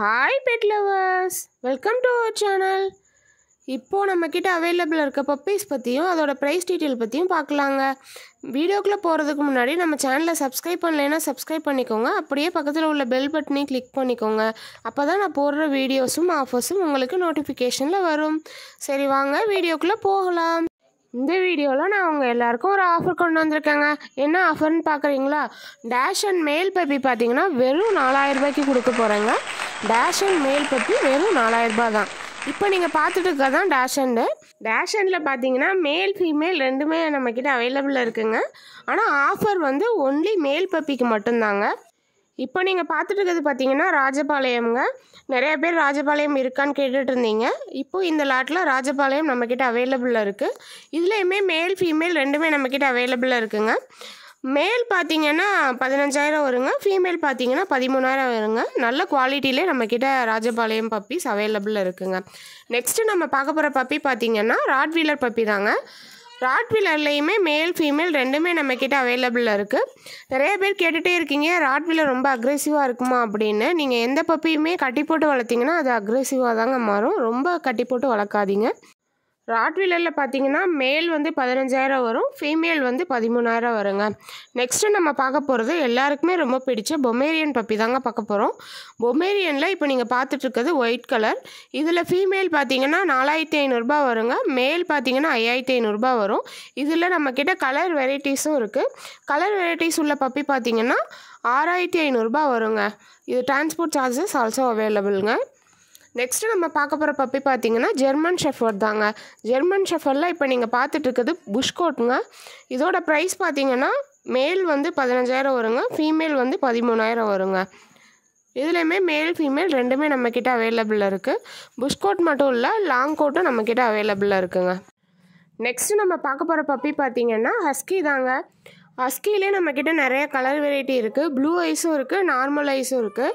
hi pet lovers welcome to our channel இப்போது நம்மக்கிட்ட available இருக்க பப்பீஸ் பற்றியும் அதோட ப்ரைஸ் டீட்டெயில் பற்றியும் பார்க்கலாங்க வீடியோக்குள்ளே போகிறதுக்கு முன்னாடி நம்ம சேனலை சப்ஸ்கிரைப் பண்ணலைன்னா சப்ஸ்கிரைப் பண்ணிக்கோங்க அப்படியே பக்கத்தில் உள்ள பெல் பட்டனையும் கிளிக் பண்ணிக்கோங்க அப்போ தான் நான் போடுற வீடியோஸும் ஆஃபர்ஸும் உங்களுக்கு நோட்டிஃபிகேஷனில் வரும் சரி வாங்க வீடியோக்குள்ளே போகலாம் இந்த வீடியோவில் நான் அவங்க எல்லாருக்கும் ஒரு ஆஃபர் கொண்டு வந்திருக்கேங்க என்ன ஆஃபர்னு பார்க்குறீங்களா டேஷ் அண்ட் மெயில் பேபி பார்த்தீங்கன்னா வெறும் நாலாயிரரூபாய்க்கு கொடுக்க போகிறேங்க டேஷ் அண்ட் மேல் பற்றி வெறும் நாலாயிரரூபா தான் இப்போ நீங்கள் பார்த்துட்டு இருக்கா தான் டேஷ் அண்டு டேஷ் அண்டில் பார்த்தீங்கன்னா மேல் ஃபீமேல் ரெண்டுமே நம்மக்கிட்ட அவைலபிளாக இருக்குங்க ஆனால் ஆஃபர் வந்து ஒன்லி மேல் பப்பிக்கு மட்டும்தாங்க இப்போ நீங்கள் பார்த்துட்டு இருக்கிறது பார்த்தீங்கன்னா ராஜபாளையம்ங்க நிறைய பேர் ராஜபாளையம் இருக்கான்னு கேட்டுட்டு இருந்தீங்க இப்போ இந்த லாட்டில் ராஜபாளையம் நம்மக்கிட்ட அவைலபிளாக இருக்குது இதுலேயுமே மேல் ஃபீமேல் ரெண்டுமே நம்மக்கிட்ட அவைலபிளாக இருக்குங்க மேல் பார்த்தீங்கன்னா பதினஞ்சாயிரம் வருங்க ஃபீமேல் பார்த்தீங்கன்னா பதிமூணாயிரம் வருங்க நல்ல குவாலிட்டியிலே நம்மக்கிட்ட ராஜபாளையம் பப்பீஸ் அவைலபிள் இருக்குங்க நெக்ஸ்ட்டு நம்ம பார்க்க போகிற பப்பி பார்த்தீங்கன்னா ராட்வீலர் பப்பி தாங்க ராட்வீலர்லேயுமே மேல் ஃபீமேல் ரெண்டுமே நம்மக்கிட்ட அவைலபிளில் இருக்குது நிறைய பேர் கேட்டுகிட்டே இருக்கீங்க ராட்வீலர் ரொம்ப அக்ரெசிவாக இருக்குமா அப்படின்னு நீங்கள் எந்த பப்பியுமே கட்டி போட்டு வளர்த்திங்கன்னா அது அக்ரெசிவாக தாங்க மாறும் ரொம்ப கட்டி போட்டு வளர்க்காதீங்க ராட்வீலரில் பார்த்தீங்கன்னா மேல் வந்து பதினஞ்சாயிரம் வரும் ஃபீமேல் வந்து பதிமூணாயிரம் வருங்க நெக்ஸ்ட்டு நம்ம பார்க்க போகிறது எல்லாருக்குமே ரொம்ப பிடிச்ச பொமேரியன் பப்பி தாங்க பார்க்க போகிறோம் பொமேரியனில் இப்போ நீங்கள் பார்த்துட்ருக்கிறது ஒயிட் கலர் இதில் ஃபீமேல் பார்த்தீங்கன்னா நாலாயிரத்தி ஐநூறுரூபா வருங்க மேல் பார்த்தீங்கன்னா ஐயாயிரத்தி ஐநூறுரூபா வரும் இதில் நம்மக்கிட்ட கலர் வெரைட்டிஸும் இருக்குது கலர் வெரைட்டிஸ் உள்ள பப்பி பார்த்தீங்கன்னா ஆறாயிரத்தி ஐநூறுரூபா வருங்க இது டிரான்ஸ்போர்ட் சார்ஜஸ் ஆல்சோ அவைலபிளுங்க நெக்ஸ்ட்டு நம்ம பார்க்க போகிற பப்பி பார்த்தீங்கன்னா ஜெர்மன் ஷெஃபர் தாங்க ஜெர்மன் ஷெஃபர்லாம் இப்போ நீங்கள் பார்த்துட்ருக்குது இருக்கிறது புஷ்கோட்டுங்க இதோட ப்ரைஸ் பார்த்தீங்கன்னா மேல் வந்து பதினஞ்சாயிரம் வருங்க ஃபீமேல் வந்து பதிமூணாயிரம் வருங்க இதுலேயுமே மேல் ஃபீமேல் ரெண்டுமே நம்மக்கிட்ட அவைலபிளாக இருக்குது புஷ்கோட் மட்டும் இல்லை லாங் கோட்டும் நம்மக்கிட்ட அவைலபிளாக இருக்குங்க நெக்ஸ்ட்டு நம்ம பார்க்க போகிற பப்பி பார்த்தீங்கன்னா ஹஸ்கி தாங்க ஹஸ்கிலே நம்மக்கிட்ட நிறைய கலர் வெரைட்டி இருக்குது ப்ளூ ஐஸும் இருக்குது நார்மல் ஐஸும் இருக்குது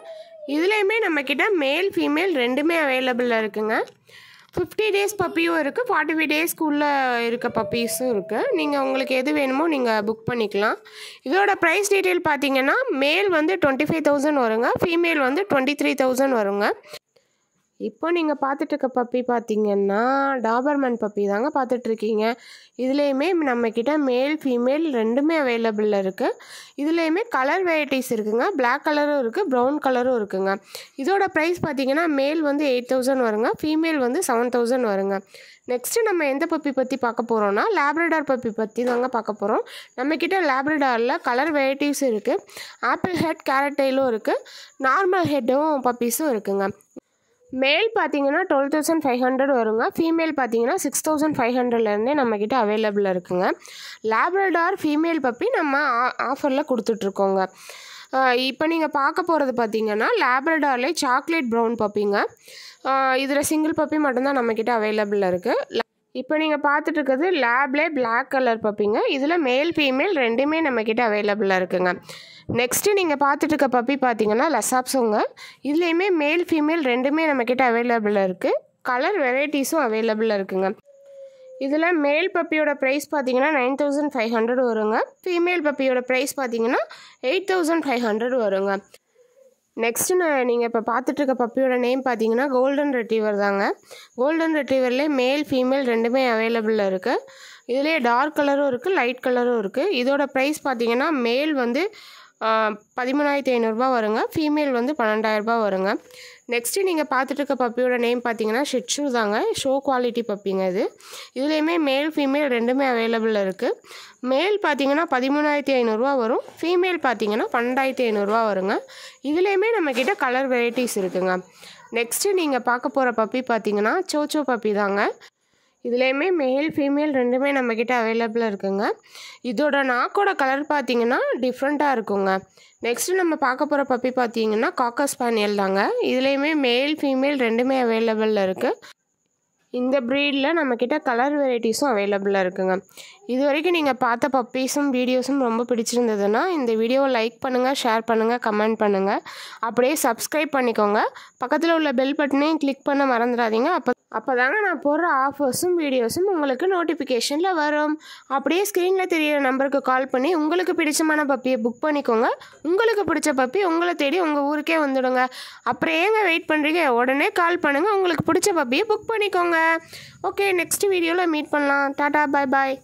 இதுலேயுமே நம்மக்கிட்ட மேல் ஃபீமேல் ரெண்டுமே அவைலபிளாக இருக்குங்க ஃபிஃப்டி டேஸ் பப்பியும் இருக்குது ஃபார்ட்டி ஃபைவ் டேஸ்க்குள்ளே இருக்க பப்பீஸும் இருக்குது நீங்கள் உங்களுக்கு எது வேணுமோ நீங்கள் புக் பண்ணிக்கலாம் இதோட ப்ரைஸ் டீட்டெயில் பார்த்தீங்கன்னா மேல் வந்து டுவெண்ட்டி ஃபைவ் தௌசண்ட் வருங்க ஃபீமேல் வந்து டுவெண்ட்டி த்ரீ தௌசண்ட் வருங்க இப்போ நீங்கள் பார்த்துட்ருக்க பப்பி பார்த்தீங்கன்னா டாபர்மேன் பப்பி தாங்க பார்த்துட்ருக்கீங்க இதுலேயுமே நம்மக்கிட்ட மேல் ஃபீமேல் ரெண்டுமே அவைலபிளில் இருக்குது இதுலேயுமே கலர் வெரைட்டிஸ் இருக்குங்க பிளாக் கலரும் இருக்குது ப்ரௌன் கலரும் இருக்குங்க இதோட ப்ரைஸ் பார்த்தீங்கன்னா மேல் வந்து எயிட் தௌசண்ட் வருங்க ஃபீமேல் வந்து செவன் தௌசண்ட் வருங்க நெக்ஸ்ட்டு நம்ம எந்த பப்பி பற்றி பார்க்க போகிறோம்னா லேப்ரடார் பப்பி பற்றி தாங்க பார்க்க போகிறோம் நம்மக்கிட்ட லேப்ரடாரில் கலர் வெரைட்டிஸும் இருக்குது ஆப்பிள் ஹெட் கேரட்டைலும் இருக்குது நார்மல் ஹெட்டும் பப்பீஸும் இருக்குங்க மேல் பார்த்தீங்கன்னா டுவெல் தௌசண்ட் ஃபைவ் ஹண்ட்ரட் வருங்க ஃபீமேல் பார்த்தீங்கன்னா சிக்ஸ் தௌசண்ட் ஃபைவ் ஹண்ட்ரட்லேருந்தே நம்மக்கிட்ட அவைலபிள் இருக்குங்க லேப்ரடார் ஃபீமேல் பப்பி நம்ம ஆ ஆஃபரில் கொடுத்துட்ருக்கோங்க இப்போ நீங்கள் பார்க்க போகிறது பார்த்தீங்கன்னா லேப்ரடார்லேயே சாக்லேட் ப்ரௌன் பப்பிங்க இதில் சிங்கிள் பப்பி மட்டும்தான் நம்மக்கிட்ட அவைலபிளாக இருக்குது இப்போ நீங்கள் பார்த்துட்டு இருக்கிறது லேப்லே பிளாக் கலர் பப்பிங்க இதில் மேல் ஃபீமேல் ரெண்டுமே நம்மக்கிட்ட அவைலபிளாக இருக்குங்க நெக்ஸ்ட்டு நீங்கள் பார்த்துட்டு இருக்க பப்பி பார்த்தீங்கன்னா லசாப்ஸுங்க இதுலேயுமே மேல் ஃபீமேல் ரெண்டுமே நம்மக்கிட்ட அவைலபிளாக இருக்குது கலர் வெரைட்டிஸும் அவைலபிளாக இருக்குங்க இதில் மேல் பப்பியோட ப்ரைஸ் பார்த்தீங்கன்னா நைன் தௌசண்ட் ஃபைவ் ஹண்ட்ரட் வருங்க ஃபீமேல் பப்பியோட ப்ரைஸ் பார்த்தீங்கன்னா எயிட் தௌசண்ட் ஃபைவ் ஹண்ட்ரட் வருங்க நெக்ஸ்ட்டு நான் நீங்கள் இப்போ பார்த்துட்ருக்க பப்பியோட நேம் பார்த்தீங்கன்னா கோல்டன் ரெட்ரீவர் தாங்க கோல்டன் ரெட்ரீவர்லேயே மேல் ஃபீமேல் ரெண்டுமே அவைலபிளில் இருக்குது இதுலேயே டார்க் கலரும் இருக்குது லைட் கலரும் இருக்குது இதோட ப்ரைஸ் பார்த்தீங்கன்னா மேல் வந்து பதிமூணாயிரத்தி ஐநூறுரூபா வருங்க ஃபீமேல் வந்து பன்னெண்டாயிரரூபா வருங்க நெக்ஸ்ட்டு நீங்கள் பார்த்துட்டு இருக்க பப்பியோட நேம் பார்த்தீங்கன்னா ஷிட்ஷு தாங்க ஷோ குவாலிட்டி பப்பிங்க இது இதுலேயுமே மேல் ஃபீமேல் ரெண்டுமே அவைலபிள் இருக்குது மேல் பார்த்தீங்கன்னா பதிமூணாயிரத்தி ஐநூறுரூவா வரும் ஃபீமேல் பார்த்தீங்கன்னா பன்னெண்டாயிரத்தி ஐநூறுரூவா வருங்க இதுலேயுமே நம்மக்கிட்ட கலர் வெரைட்டிஸ் இருக்குங்க நெக்ஸ்ட்டு நீங்கள் பார்க்க போகிற பப்பி பார்த்தீங்கன்னா சோச்சோ பப்பி தாங்க இதுலேயுமே மேல் ஃபீமேல் ரெண்டுமே நம்மக்கிட்ட அவைலபிளாக இருக்குங்க இதோட நாக்கோட கலர் பார்த்திங்கன்னா டிஃப்ரெண்ட்டாக இருக்குங்க நெக்ஸ்ட்டு நம்ம பார்க்க போகிற பப்பி பார்த்தீங்கன்னா காக்கஸ் பானியல் தாங்க இதுலேயுமே மேல் ஃபீமேல் ரெண்டுமே அவைலபிளில் இருக்குது இந்த ப்ரீடில் நம்மக்கிட்ட கலர் வெரைட்டிஸும் அவைலபிளாக இருக்குங்க இது வரைக்கும் நீங்கள் பார்த்த பப்பீஸும் வீடியோஸும் ரொம்ப பிடிச்சிருந்ததுன்னா இந்த வீடியோவை லைக் பண்ணுங்கள் ஷேர் பண்ணுங்கள் கமெண்ட் பண்ணுங்கள் அப்படியே சப்ஸ்கிரைப் பண்ணிக்கோங்க பக்கத்தில் உள்ள பெல் பட்டனையும் கிளிக் பண்ண மறந்துடாதீங்க அப்போ அப்போ தாங்க நான் போடுற ஆஃபர்ஸும் வீடியோஸும் உங்களுக்கு நோட்டிஃபிகேஷனில் வரும் அப்படியே ஸ்க்ரீனில் தெரியிற நம்பருக்கு கால் பண்ணி உங்களுக்கு பிடிச்சமான பப்பியை புக் பண்ணிக்கோங்க உங்களுக்கு பிடிச்ச பப்பி உங்களை தேடி உங்கள் ஊருக்கே வந்துடுங்க அப்புறம் ஏங்க வெயிட் பண்ணுறீங்க உடனே கால் பண்ணுங்கள் உங்களுக்கு பிடிச்ச பப்பியை புக் பண்ணிக்கோங்க ஓகே நெக்ஸ்ட் வீடியோவில் மீட் பண்ணலாம் டாட்டா பாய் பாய்